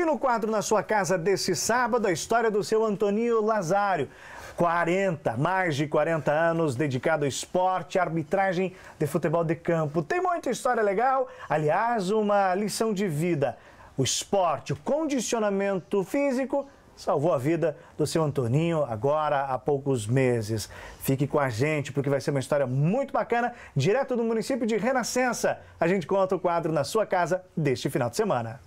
E no quadro na sua casa desse sábado, a história do seu Antoninho Lazário. 40, mais de 40 anos dedicado ao esporte, arbitragem de futebol de campo. Tem muita história legal, aliás, uma lição de vida. O esporte, o condicionamento físico salvou a vida do seu Antoninho agora há poucos meses. Fique com a gente porque vai ser uma história muito bacana, direto do município de Renascença. A gente conta o quadro na sua casa deste final de semana.